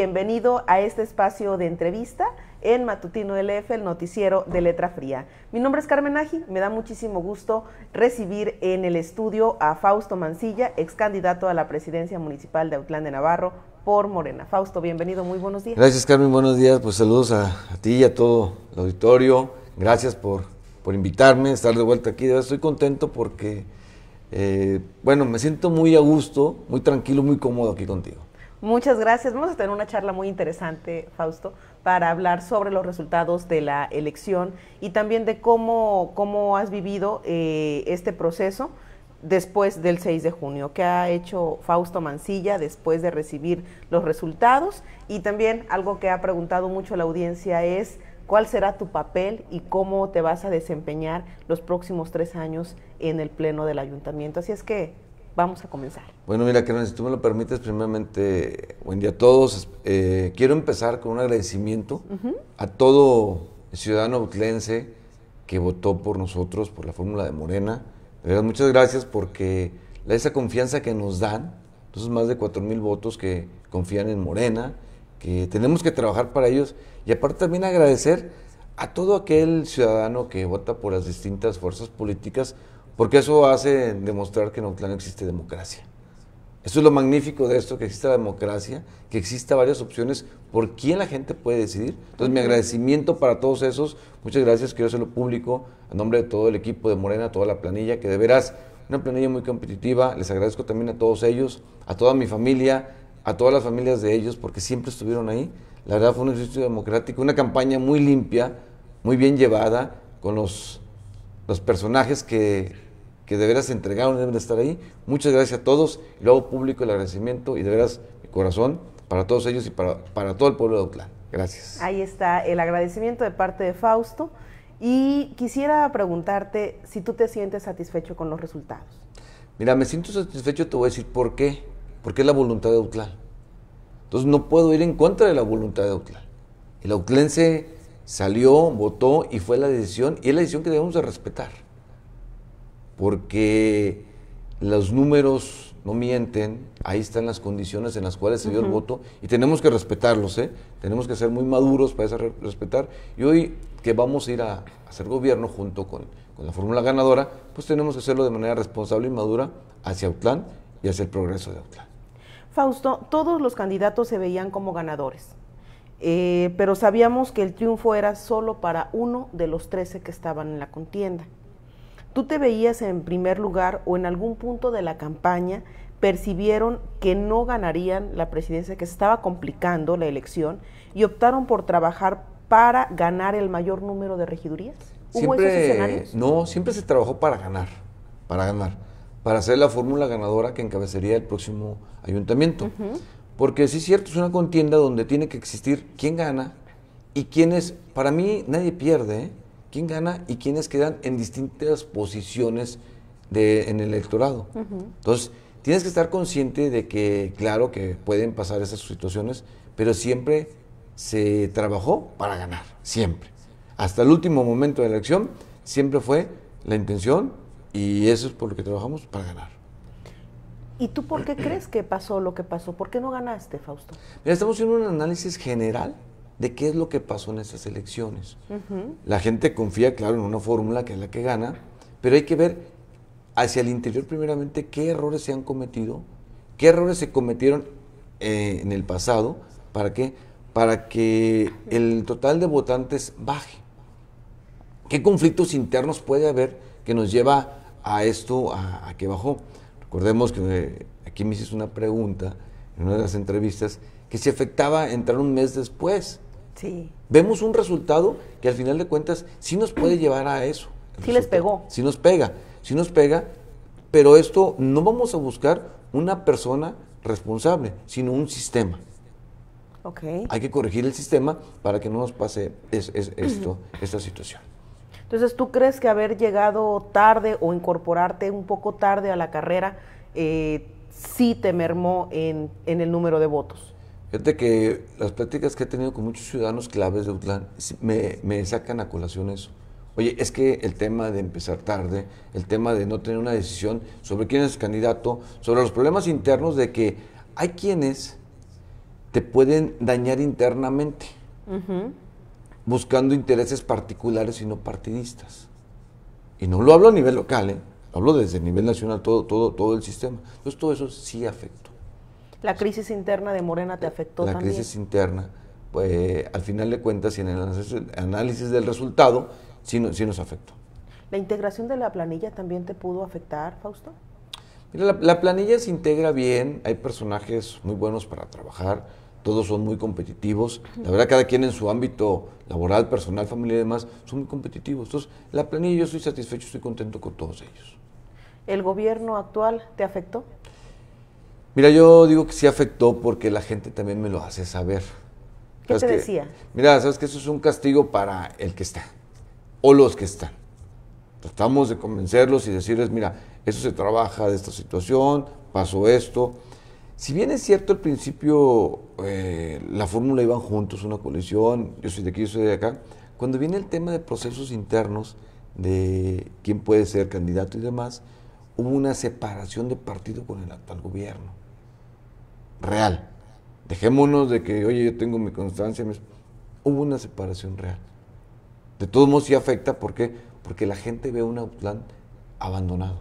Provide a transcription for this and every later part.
bienvenido a este espacio de entrevista en Matutino LF, el noticiero de Letra Fría. Mi nombre es Carmen Aji, me da muchísimo gusto recibir en el estudio a Fausto Mancilla, ex candidato a la presidencia municipal de Autlán de Navarro por Morena. Fausto, bienvenido, muy buenos días. Gracias Carmen, buenos días, pues saludos a, ti y a todo el auditorio, gracias por, por invitarme, estar de vuelta aquí, de estoy contento porque, eh, bueno, me siento muy a gusto, muy tranquilo, muy cómodo aquí contigo. Muchas gracias. Vamos a tener una charla muy interesante, Fausto, para hablar sobre los resultados de la elección y también de cómo, cómo has vivido eh, este proceso después del 6 de junio, qué ha hecho Fausto Mancilla después de recibir los resultados y también algo que ha preguntado mucho la audiencia es cuál será tu papel y cómo te vas a desempeñar los próximos tres años en el Pleno del Ayuntamiento. Así es que vamos a comenzar. Bueno, mira, Karen, si tú me lo permites, primeramente, buen día a todos. Eh, quiero empezar con un agradecimiento a todo ciudadano utlense que votó por nosotros, por la fórmula de Morena. muchas gracias porque la, esa confianza que nos dan, entonces más de 4 mil votos que confían en Morena, que tenemos que trabajar para ellos. Y aparte también agradecer a todo aquel ciudadano que vota por las distintas fuerzas políticas porque eso hace demostrar que en Autlán existe democracia. Eso es lo magnífico de esto, que exista la democracia, que exista varias opciones por quién la gente puede decidir. Entonces, mi agradecimiento para todos esos. Muchas gracias, quiero hacerlo público a nombre de todo el equipo de Morena, toda la planilla, que de veras, una planilla muy competitiva. Les agradezco también a todos ellos, a toda mi familia, a todas las familias de ellos, porque siempre estuvieron ahí. La verdad fue un ejercicio democrático, una campaña muy limpia, muy bien llevada, con los, los personajes que que de veras se entregaron, deben de estar ahí. Muchas gracias a todos y luego público el agradecimiento y de veras mi corazón para todos ellos y para, para todo el pueblo de Autlán. Gracias. Ahí está el agradecimiento de parte de Fausto y quisiera preguntarte si tú te sientes satisfecho con los resultados. Mira, me siento satisfecho, te voy a decir por qué. Porque es la voluntad de Autlán. Entonces no puedo ir en contra de la voluntad de Autlán. El autlense salió, votó y fue la decisión y es la decisión que debemos de respetar porque los números no mienten, ahí están las condiciones en las cuales se dio el voto y tenemos que respetarlos, ¿eh? tenemos que ser muy maduros para respetar. Y hoy que vamos a ir a, hacer gobierno junto con, la fórmula ganadora, pues tenemos que hacerlo de manera responsable y madura hacia Autlán y hacia el progreso de Autlán. Fausto, todos los candidatos se veían como ganadores, eh, pero sabíamos que el triunfo era solo para uno de los 13 que estaban en la contienda tú te veías en primer lugar o en algún punto de la campaña percibieron que no ganarían la presidencia, que se estaba complicando la elección y optaron por trabajar para ganar el mayor número de regidurías? ¿Hubo esos escenarios? No, siempre se trabajó para ganar, para ganar, para hacer la fórmula ganadora que encabezaría el próximo ayuntamiento. Porque sí es cierto, es una contienda donde tiene que existir quién gana y quién es. Para mí nadie pierde, ¿eh? quién gana y quiénes quedan en distintas posiciones de, en el electorado. Entonces, tienes que estar consciente de que, claro, que pueden pasar esas situaciones, pero siempre se trabajó para ganar, siempre. Hasta el último momento de la elección, siempre fue la intención y eso es por lo que trabajamos, para ganar. ¿Y tú por qué crees que pasó lo que pasó? ¿Por qué no ganaste, Fausto? Mira, estamos haciendo un análisis general de qué es lo que pasó en esas elecciones. La gente confía, claro, en una fórmula que es la que gana, pero hay que ver hacia el interior primeramente qué errores se han cometido, qué errores se cometieron eh, en el pasado, ¿para Para que el total de votantes baje. ¿Qué conflictos internos puede haber que nos lleva a esto, a, que bajó? Recordemos que eh, aquí me hiciste una pregunta en una de las entrevistas que se afectaba entrar un mes después. Vemos un resultado que al final de cuentas sí nos puede llevar a eso. Sí les pegó. Sí nos pega, sí nos pega, pero esto no vamos a buscar una persona responsable, sino un sistema. Hay que corregir el sistema para que no nos pase es, esto, esta situación. Entonces, ¿tú crees que haber llegado tarde o incorporarte un poco tarde a la carrera eh, sí te mermó en, en el número de votos? Fíjate que las pláticas que he tenido con muchos ciudadanos claves de Utlán me, sacan a colación eso. Oye, es que el tema de empezar tarde, el tema de no tener una decisión sobre quién es candidato, sobre los problemas internos de que hay quienes te pueden dañar internamente, buscando intereses particulares y no partidistas. Y no lo hablo a nivel local, ¿eh? hablo desde el nivel nacional, todo, todo, todo el sistema. Entonces todo eso sí afecta. La crisis interna de Morena te afectó la también. La crisis interna, pues al final de cuentas y en el análisis del resultado, sí, nos afectó. ¿La integración de la planilla también te pudo afectar, Fausto? Mira, la, planilla se integra bien, hay personajes muy buenos para trabajar, todos son muy competitivos. La verdad, cada quien en su ámbito laboral, personal, familia y demás, son muy competitivos. Entonces, la planilla yo estoy satisfecho, estoy contento con todos ellos. ¿El gobierno actual te afectó? Mira, yo digo que sí afectó porque la gente también me lo hace saber. ¿Qué te decía? Mira, sabes que eso es un castigo para el que está o los que están. Tratamos de convencerlos y decirles, mira, eso se trabaja de esta situación, pasó esto. Si bien es cierto, al principio eh, la fórmula iban juntos, una coalición, yo soy de aquí, yo soy de acá, cuando viene el tema de procesos internos, de quién puede ser candidato y demás, hubo una separación de partido con el actual gobierno. Real. Dejémonos de que, oye, yo tengo mi constancia. Hubo una separación real. De todos modos sí afecta, ¿por qué? Porque la gente ve un Autlán abandonado.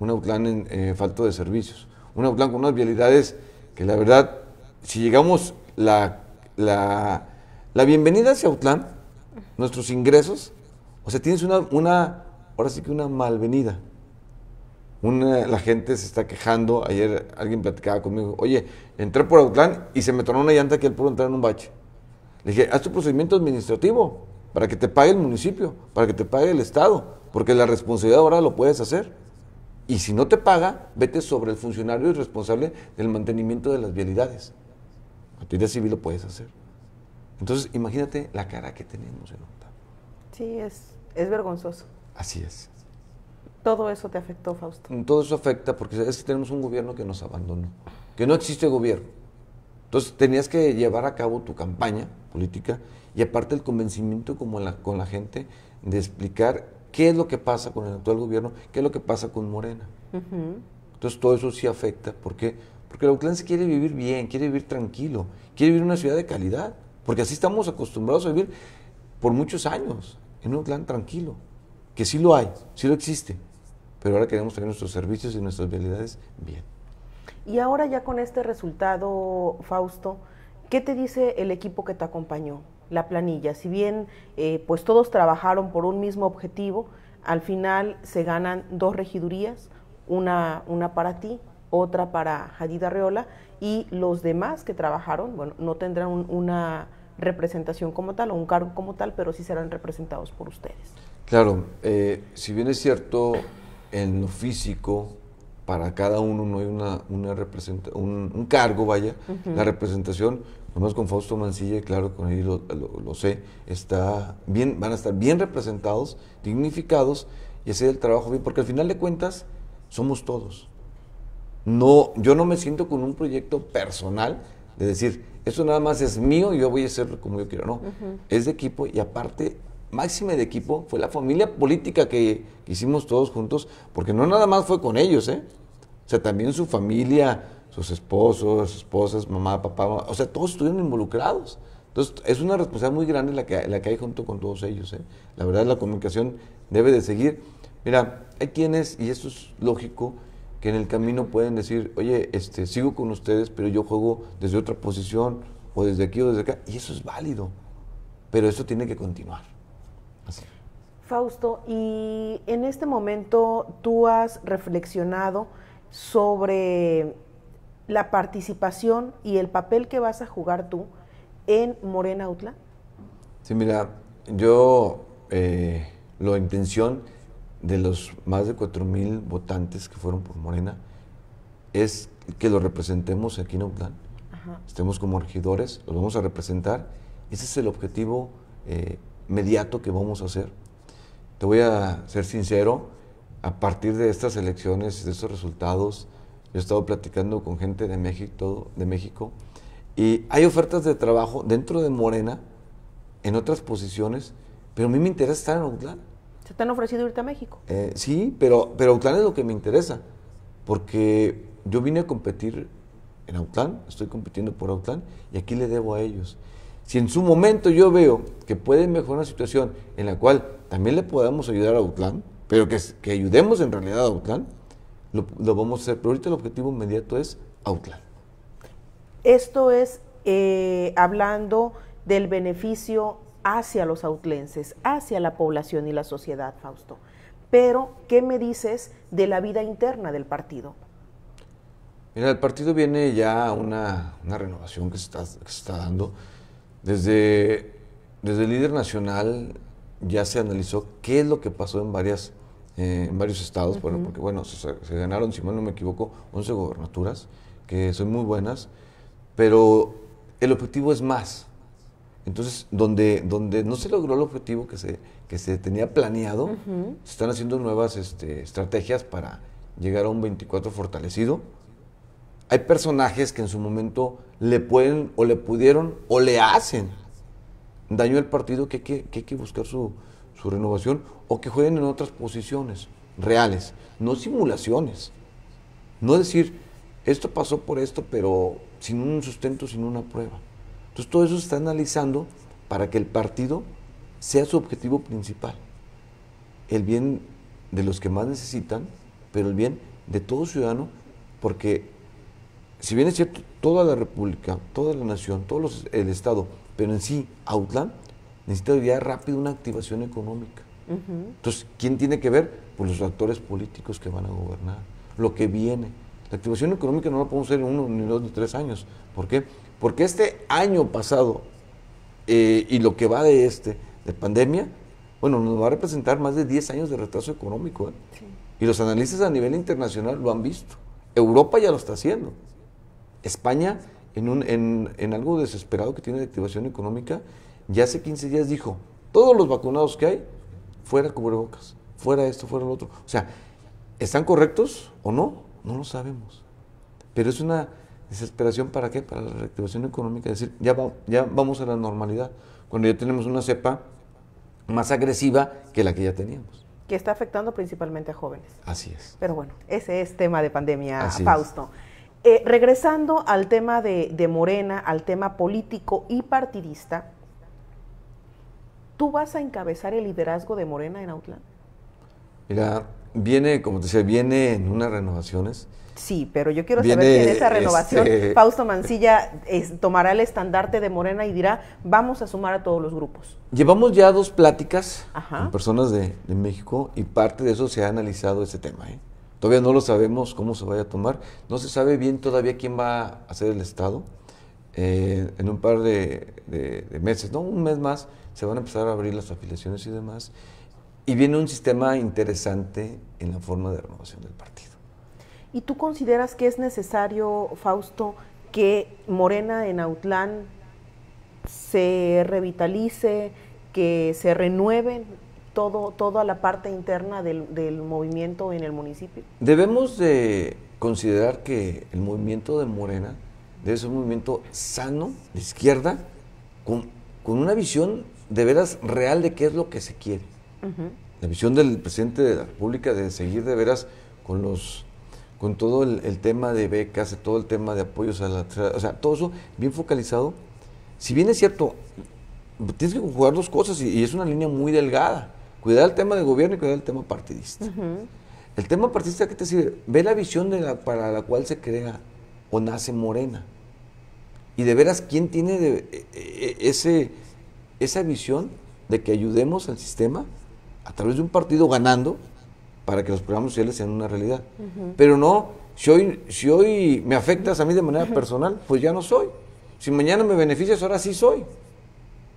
Un Autlán en eh, falta de servicios. Un Autlán con unas vialidades que la verdad, si llegamos la, la, bienvenida hacia Autlán, nuestros ingresos, o sea, tienes una, una ahora sí que una malvenida. Una, la gente se está quejando. Ayer alguien platicaba conmigo. Oye, entré por Autlán y se me tornó una llanta que él pudo entrar en un bache. Le dije, haz tu procedimiento administrativo para que te pague el municipio, para que te pague el Estado, porque la responsabilidad ahora lo puedes hacer. Y si no te paga, vete sobre el funcionario responsable del mantenimiento de las vialidades. idea civil lo puedes hacer. Entonces, imagínate la cara que tenemos en Octavio. Sí, es, es vergonzoso. Así es. Todo eso te afectó, Fausto. Mm, todo eso afecta porque es que tenemos un gobierno que nos abandonó, que no existe gobierno. Entonces tenías que llevar a cabo tu campaña política y aparte el convencimiento como la, con la gente de explicar qué es lo que pasa con el actual gobierno, qué es lo que pasa con Morena. Entonces todo eso sí afecta. ¿Por qué? Porque la se quiere vivir bien, quiere vivir tranquilo, quiere vivir en una ciudad de calidad. Porque así estamos acostumbrados a vivir por muchos años, en un plan tranquilo, que sí lo hay, sí lo existe pero ahora queremos tener nuestros servicios y nuestras realidades bien. Y ahora ya con este resultado, Fausto, ¿qué te dice el equipo que te acompañó? La planilla, si bien eh, pues todos trabajaron por un mismo objetivo, al final se ganan dos regidurías, una, una para ti, otra para Jadida Arreola, y los demás que trabajaron, bueno, no tendrán una representación como tal o un cargo como tal, pero sí serán representados por ustedes. Claro, eh, si bien es cierto, en lo físico, para cada uno no hay una, una representa, un, cargo, vaya, la representación, nomás con Fausto Mancilla, claro, con él lo, sé, está bien, van a estar bien representados, dignificados y hacer el trabajo bien, porque al final de cuentas somos todos. No, yo no me siento con un proyecto personal de decir, eso nada más es mío y yo voy a hacerlo como yo quiero, no, es de equipo y aparte máxima de equipo fue la familia política que, hicimos todos juntos, porque no nada más fue con ellos, ¿eh? O sea, también su familia, sus esposos, esposas, mamá, papá, o sea, todos estuvieron involucrados. Entonces, es una responsabilidad muy grande la que, hay junto con todos ellos. ¿eh? La verdad, la comunicación debe de seguir. Mira, hay quienes, y eso es lógico, que en el camino pueden decir, oye, este, sigo con ustedes, pero yo juego desde otra posición, o desde aquí o desde acá, y eso es válido, pero eso tiene que continuar. Fausto, y en este momento tú has reflexionado sobre la participación y el papel que vas a jugar tú en Morena Utla. Sí, mira, yo eh, la intención de los más de cuatro mil votantes que fueron por Morena es que lo representemos aquí en Utlán. Estemos como regidores, los vamos a representar. Ese es el objetivo inmediato eh, mediato que vamos a hacer voy a ser sincero, a partir de estas elecciones, de estos resultados, yo he estado platicando con gente de México, de México y hay ofertas de trabajo dentro de Morena, en otras posiciones, pero a mí me interesa estar en Autlán. ¿Se te han ofrecido irte a México? Eh, sí, pero, pero Autlán es lo que me interesa, porque yo vine a competir en Autlán, estoy compitiendo por Autlán, y aquí le debo a ellos. Si en su momento yo veo que puede mejorar una situación en la cual también le podamos ayudar a outland pero que, que ayudemos en realidad a Autlán, lo, lo, vamos a hacer. Pero ahorita el objetivo inmediato es outland Esto es eh, hablando del beneficio hacia los autlenses, hacia la población y la sociedad, Fausto. Pero, ¿qué me dices de la vida interna del partido? Mira, el partido viene ya una, una renovación que se, está, que se está dando. Desde, el líder nacional ya se analizó qué es lo que pasó en varias eh, varios estados, porque bueno, se, ganaron, si no me equivoco, 11 gobernaturas, que son muy buenas, pero el objetivo es más. Entonces, donde, donde no se logró el objetivo que se, tenía planeado, se están haciendo nuevas este, estrategias para llegar a un 24 fortalecido, hay personajes que en su momento le pueden o le pudieron o le hacen daño al partido que hay que, buscar su, su, renovación o que jueguen en otras posiciones reales, no simulaciones. No decir, esto pasó por esto, pero sin un sustento, sin una prueba. Entonces todo eso se está analizando para que el partido sea su objetivo principal. El bien de los que más necesitan, pero el bien de todo ciudadano, porque si bien es cierto, toda la República, toda la nación, todo el Estado, pero en sí, Outland, necesita ya rápido una activación económica. Entonces, ¿quién tiene que ver? Pues los actores políticos que van a gobernar, lo que viene. La activación económica no la podemos hacer en uno, ni dos, ni tres años. ¿Por qué? Porque este año pasado eh, y lo que va de este, de pandemia, bueno, nos va a representar más de 10 años de retraso económico. ¿eh? Y los analistas a nivel internacional lo han visto. Europa ya lo está haciendo. España, en, un, en, algo desesperado que tiene de activación económica, ya hace 15 días dijo, todos los vacunados que hay, fuera cubrebocas, fuera esto, fuera lo otro. O sea, ¿están correctos o no? No lo sabemos. Pero es una desesperación para qué? Para la reactivación económica, es decir, ya, ya vamos a la normalidad, cuando ya tenemos una cepa más agresiva que la que ya teníamos. Que está afectando principalmente a jóvenes. Así es. Pero bueno, ese es tema de pandemia, Fausto. Eh, regresando al tema de, Morena, al tema político y partidista, ¿tú vas a encabezar el liderazgo de Morena en Outland? Mira, viene, como te decía, viene en unas renovaciones. Sí, pero yo quiero saber si en esa renovación este, Fausto Mancilla tomará el estandarte de Morena y dirá, vamos a sumar a todos los grupos. Llevamos ya dos pláticas con personas de, de, México y parte de eso se ha analizado ese tema. ¿eh? Todavía no lo sabemos cómo se vaya a tomar. No se sabe bien todavía quién va a ser el Estado. Eh, en un par de, meses, no un mes más, se van a empezar a abrir las afiliaciones y demás. Y viene un sistema interesante en la forma de renovación del partido. ¿Y tú consideras que es necesario, Fausto, que Morena en Autlán se revitalice, que se renueven todo, toda la parte interna del, movimiento en el municipio? Debemos de considerar que el movimiento de Morena debe ser un movimiento sano, de izquierda, con, una visión de veras real de qué es lo que se quiere. La visión del presidente de la República de seguir de veras con los con todo el, tema de becas, todo el tema de apoyos a la... O sea, todo eso bien focalizado. Si bien es cierto, tienes que jugar dos cosas y es una línea muy delgada. Cuidar el tema de gobierno y cuidar el tema partidista. El tema partidista, ¿qué te sirve? Ve la visión para la cual se crea o nace Morena. Y de veras, ¿quién tiene eh, eh, ese, esa visión de que ayudemos al sistema a través de un partido ganando para que los programas sociales sean una realidad? Pero no, si hoy, si hoy me afectas a mí de manera personal, pues ya no soy. Si mañana me beneficias, ahora sí soy.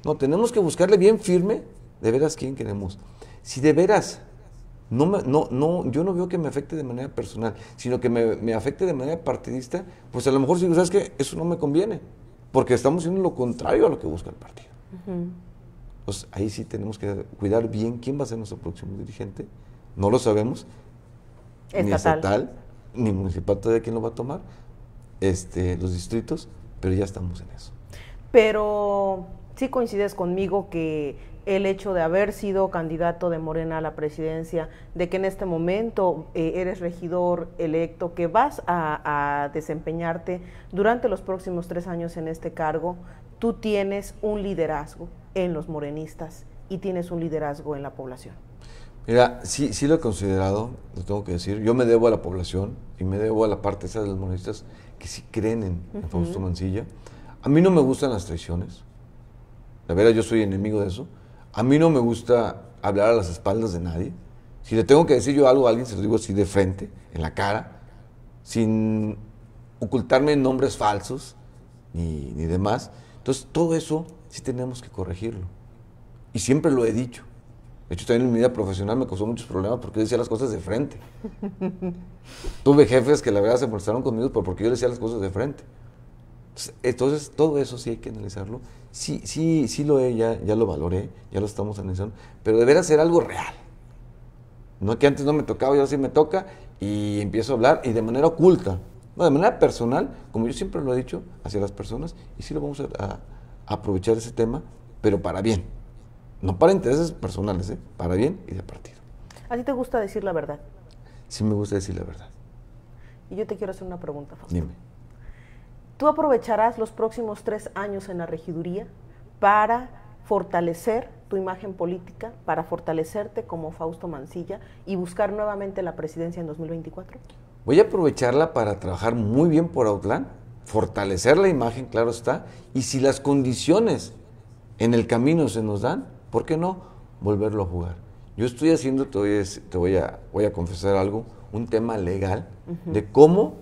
No, tenemos que buscarle bien firme de veras quién queremos si de veras, no, no, no, yo no veo que me afecte de manera personal, sino que me, afecte de manera partidista, pues a lo mejor si sabes que eso no me conviene, porque estamos haciendo lo contrario a lo que busca el partido. Pues ahí sí tenemos que cuidar bien quién va a ser nuestro próximo dirigente, no lo sabemos, ni estatal, ni municipal todavía quién lo va a tomar, este, los distritos, pero ya estamos en eso. Pero sí coincides conmigo que el hecho de haber sido candidato de Morena a la presidencia, de que en este momento eh, eres regidor electo, que vas a, desempeñarte durante los próximos tres años en este cargo, tú tienes un liderazgo en los morenistas y tienes un liderazgo en la población. Mira, sí, sí lo he considerado, lo tengo que decir. Yo me debo a la población y me debo a la parte esa de los morenistas que sí creen en, Fausto Mancilla. A mí no me gustan las traiciones. La verdad, yo soy enemigo de eso. A mí no me gusta hablar a las espaldas de nadie. Si le tengo que decir yo algo a alguien, se lo digo así de frente, en la cara, sin ocultarme nombres falsos ni, demás. Entonces, todo eso sí tenemos que corregirlo. Y siempre lo he dicho. De hecho, también en mi vida profesional me causó muchos problemas porque yo decía las cosas de frente. Tuve jefes que la verdad se molestaron conmigo porque yo decía las cosas de frente. Entonces, todo eso sí hay que analizarlo. Sí, sí, sí lo he, ya, ya lo valoré, ya lo estamos analizando, pero deberá ser algo real. No que antes no me tocaba, y ahora sí me toca y empiezo a hablar y de manera oculta. No, de manera personal, como yo siempre lo he dicho, hacia las personas, y sí lo vamos a, aprovechar ese tema, pero para bien. No para intereses personales, ¿eh? para bien y de partido. ¿A ti te gusta decir la verdad? Sí me gusta decir la verdad. Y yo te quiero hacer una pregunta, Fausto. Dime. Tú aprovecharás los próximos tres años en la regiduría para fortalecer tu imagen política, para fortalecerte como Fausto Mancilla y buscar nuevamente la presidencia en 2024? Voy a aprovecharla para trabajar muy bien por Outland, fortalecer la imagen, claro está, y si las condiciones en el camino se nos dan, ¿por qué no volverlo a jugar? Yo estoy haciendo, te voy a, te voy a, confesar algo, un tema legal de cómo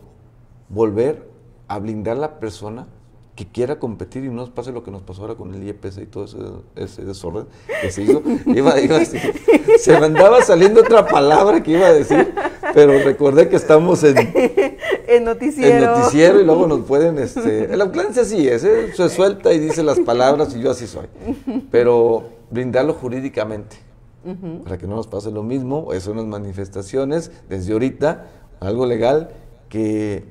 volver a blindar la persona que quiera competir y no nos pase lo que nos pasó ahora con el IEPC y todo ese, desorden que se hizo. se me andaba saliendo otra palabra que iba a decir, pero recordé que estamos en, noticiero. En noticiero y luego nos pueden... Este, el Auclancia así es, ¿eh? se suelta y dice las palabras y yo así soy. Pero blindarlo jurídicamente, para que no nos pase lo mismo, son las manifestaciones desde ahorita, algo legal que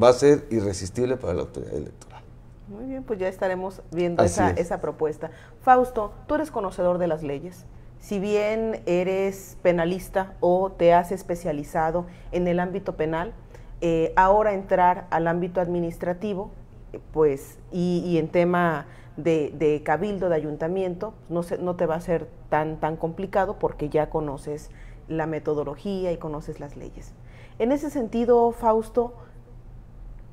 va a ser irresistible para la autoridad electoral. Muy bien, pues ya estaremos viendo esa, propuesta. Fausto, tú eres conocedor de las leyes. Si bien eres penalista o te has especializado en el ámbito penal, eh, ahora entrar al ámbito administrativo, pues, y, en tema de, cabildo, de ayuntamiento, no, no te va a ser tan, tan complicado porque ya conoces la metodología y conoces las leyes. En ese sentido, Fausto,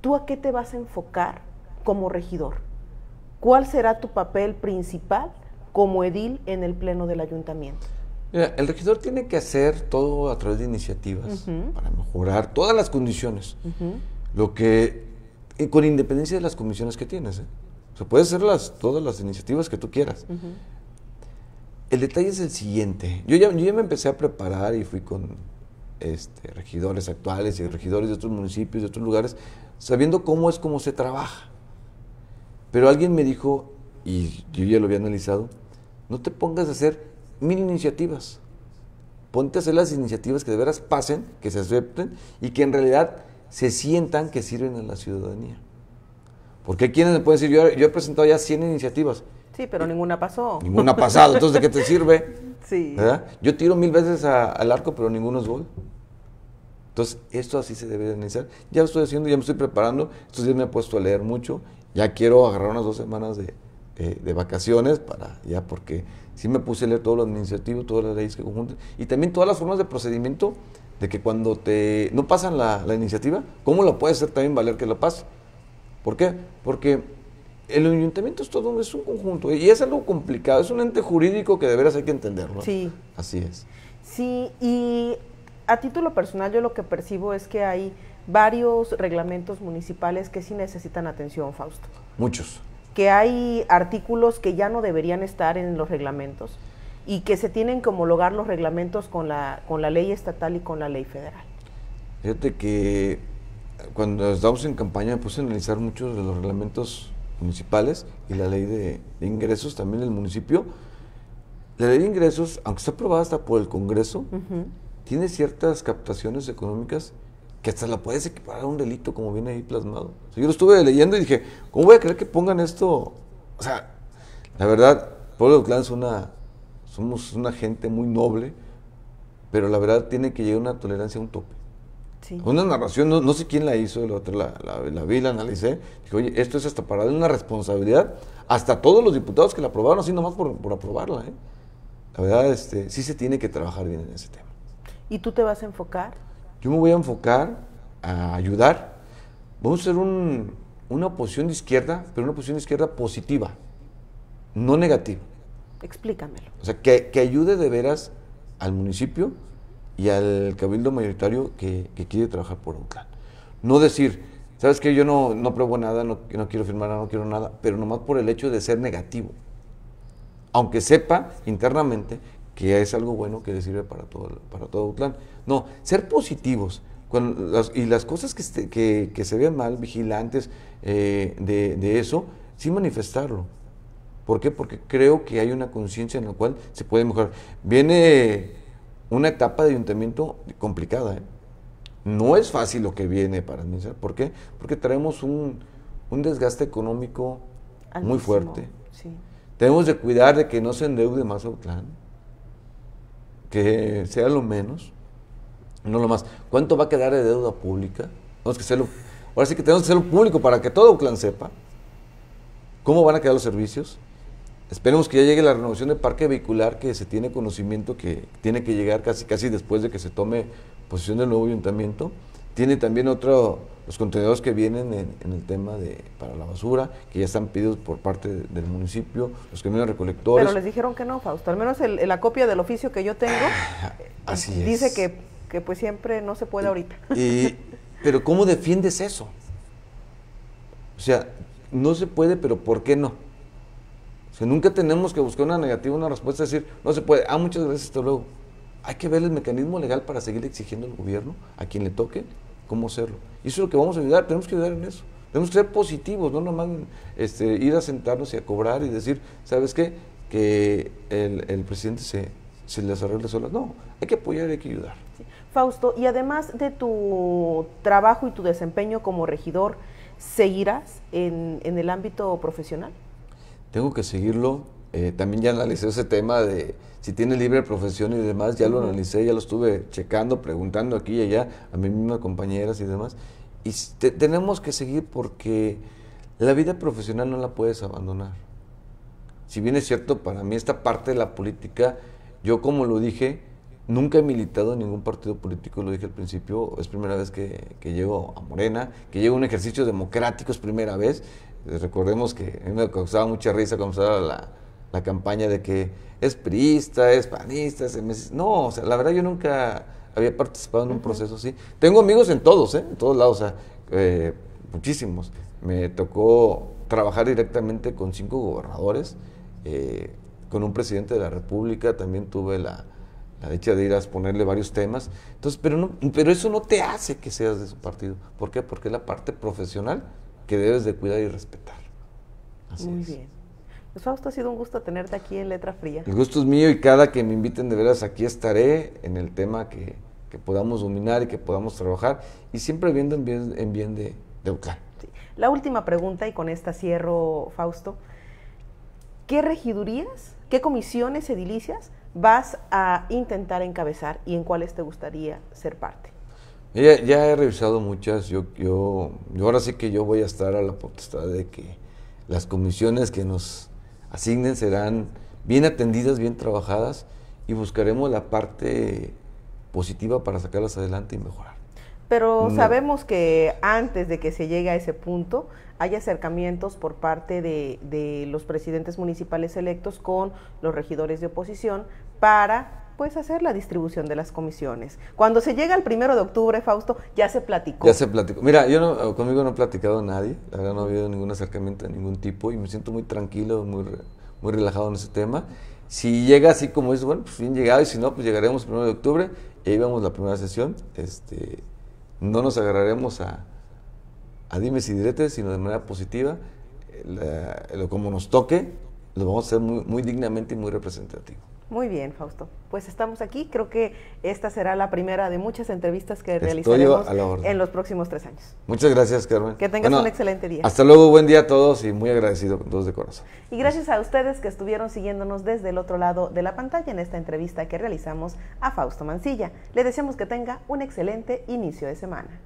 ¿tú a qué te vas a enfocar como regidor? ¿Cuál será tu papel principal como edil en el pleno del ayuntamiento? el regidor tiene que hacer todo a través de iniciativas para mejorar todas las condiciones. Lo que, con independencia de las comisiones que tienes, ¿eh? o puedes hacer las, todas las iniciativas que tú quieras. El detalle es el siguiente. Yo ya, me empecé a preparar y fui con este, regidores actuales y regidores de otros municipios, de otros lugares, sabiendo cómo es cómo se trabaja. Pero alguien me dijo, y yo ya lo había analizado, no te pongas a hacer mil iniciativas. Ponte a hacer las iniciativas que de veras pasen, que se acepten y que en realidad se sientan que sirven a la ciudadanía. Porque hay quienes me pueden decir, yo, he presentado ya 100 iniciativas. Sí, pero ninguna pasó. Ninguna ha pasado, entonces ¿de qué te sirve? Sí. ¿Verdad? Yo tiro mil veces al arco, pero ninguno es gol. Entonces, esto así se debe de iniciar. Ya lo estoy haciendo, ya me estoy preparando. Estos días me he puesto a leer mucho. Ya quiero agarrar unas dos semanas eh, de, vacaciones para ya, porque sí me puse a leer todo lo administrativo, todas las leyes que conjuntan y también todas las formas de procedimiento de que cuando te no pasan la, iniciativa, ¿cómo lo puede hacer también valer que la pase? ¿Por qué? Porque el ayuntamiento es todo, es un conjunto y es algo complicado, es un ente jurídico que de veras hay que entenderlo. Sí. Así es. Sí, y a título personal yo lo que percibo es que hay varios reglamentos municipales que sí necesitan atención, Fausto. Muchos. Que hay artículos que ya no deberían estar en los reglamentos y que se tienen que homologar los reglamentos con la, con la ley estatal y con la ley federal. Fíjate que cuando estamos en campaña puse a analizar muchos de los reglamentos municipales y la ley de, ingresos también del municipio. La ley de ingresos, aunque está aprobada hasta por el Congreso, tiene ciertas captaciones económicas que hasta la puedes equiparar a un delito como viene ahí plasmado. yo lo estuve leyendo y dije, ¿cómo voy a creer que pongan esto? O sea, la verdad, Pueblo de es una, somos una gente muy noble, pero la verdad tiene que llegar una tolerancia a un tope. Una narración, no, sé quién la hizo, la, la, vi, la analicé. Dije, oye, esto es hasta para dar una responsabilidad hasta todos los diputados que la aprobaron, así nomás por, aprobarla. ¿eh? La verdad, este, sí se tiene que trabajar bien en ese tema. ¿Y tú te vas a enfocar? Yo me voy a enfocar a ayudar. Vamos a ser una posición de izquierda, pero una posición de izquierda positiva, no negativa. Explícamelo. O sea, que, que ayude de veras al municipio y al cabildo mayoritario que, quiere trabajar por un plan. No decir, sabes que yo no, no apruebo nada, no, no quiero firmar nada, no quiero nada, pero nomás por el hecho de ser negativo. Aunque sepa internamente que es algo bueno que le sirve para todo, para todo Utlán. No, ser positivos. y las cosas este, que, se vean mal, vigilantes eh, de, eso, sin manifestarlo. ¿Por qué? Porque creo que hay una conciencia en la cual se puede mejorar. Viene una etapa de ayuntamiento complicada. ¿eh? No es fácil lo que viene para administrar. ¿Por qué? Porque traemos un, desgaste económico muy fuerte. Tenemos que cuidar de que no se endeude más Autlán que sea lo menos, no lo más. ¿Cuánto va a quedar de deuda pública? Tenemos que hacerlo, ahora sí que tenemos que hacerlo público para que todo clan sepa cómo van a quedar los servicios. Esperemos que ya llegue la renovación del parque vehicular que se tiene conocimiento que tiene que llegar casi casi después de que se tome posición del nuevo ayuntamiento. Tiene también otro los contenedores que vienen en, el tema de para la basura, que ya están pedidos por parte del municipio, los camiones recolectores. Pero les dijeron que no, Fausto, al menos el, la copia del oficio que yo tengo Así dice que, pues siempre no se puede ahorita. pero ¿cómo defiendes eso? O sea, no se puede, pero ¿por qué no? O sea, nunca tenemos que buscar una negativa, una respuesta, decir, no se puede. Ah, muchas gracias, hasta luego. Hay que ver el mecanismo legal para seguir exigiendo al gobierno, a quien le toque, cómo hacerlo. Y eso es lo que vamos a ayudar, tenemos que ayudar en eso. Tenemos que ser positivos, no nomás este, ir a sentarnos y a cobrar y decir, ¿sabes qué? Que el, presidente se, se las arregle solas. No, hay que apoyar, hay que ayudar. Fausto, y además de tu trabajo y tu desempeño como regidor, ¿seguirás en, el ámbito profesional? Tengo que seguirlo. Eh, también ya analicé ese tema de, si tiene libre profesión y demás, ya lo analicé, ya lo estuve checando, preguntando aquí y allá, a mis mismas compañeras y demás. Y tenemos que seguir porque la vida profesional no la puedes abandonar. Si bien es cierto, para mí esta parte de la política, yo como lo dije, nunca he militado en ningún partido político, lo dije al principio, es primera vez que, que llego a Morena, que llego a un ejercicio democrático, es primera vez. Eh, recordemos que a mí me causaba mucha risa cuando estaba la, la campaña de que es priista, es panista, No, o sea, la verdad yo nunca había participado en un proceso así. Tengo amigos en todos, ¿eh? en todos lados, o sea, eh, muchísimos. Me tocó trabajar directamente con cinco gobernadores, eh, con un presidente de la República, también tuve la, la dicha de ir a exponerle varios temas. Entonces, pero, no, pero eso no te hace que seas de su partido. ¿Por qué? Porque es la parte profesional que debes de cuidar y respetar. Muy bien. Fausto, ha sido un gusto tenerte aquí en Letra Fría. El gusto es mío y cada que me inviten de veras aquí estaré en el tema que, podamos dominar y que podamos trabajar y siempre viendo en bien, de, de La última pregunta y con esta cierro, Fausto. ¿Qué regidurías, qué comisiones edilicias vas a intentar encabezar y en cuáles te gustaría ser parte? Ya, he revisado muchas, yo, yo, yo ahora sí que yo voy a estar a la potestad de que las comisiones que nos asignen serán bien atendidas, bien trabajadas y buscaremos la parte positiva para sacarlas adelante y mejorar. Pero sabemos que antes de que se llegue a ese punto hay acercamientos por parte de, de los presidentes municipales electos con los regidores de oposición para puedes hacer la distribución de las comisiones. Cuando se llega el primero de octubre, Fausto, ya se platicó. Ya se platicó. Mira, yo no, conmigo no he platicado nadie, la verdad no ha habido ningún acercamiento de ningún tipo y me siento muy tranquilo, muy, muy relajado en ese tema. Si llega así como es, bueno, pues bien llegado y si no, pues llegaremos el primero de octubre y ahí vamos la primera sesión. Este, no nos agarraremos a, a dimes y diretes, sino de manera positiva, lo como nos toque, lo vamos a hacer muy, muy dignamente y muy representativo. Muy bien, Fausto. Pues estamos aquí. Creo que esta será la primera de muchas entrevistas que realizaremos en los próximos tres años. Muchas gracias, Carmen. Que tengas un excelente día. Hasta luego, buen día a todos y muy agradecido con todos de corazón. Y gracias a ustedes que estuvieron siguiéndonos desde el otro lado de la pantalla en esta entrevista que realizamos a Fausto Mancilla. Le deseamos que tenga un excelente inicio de semana.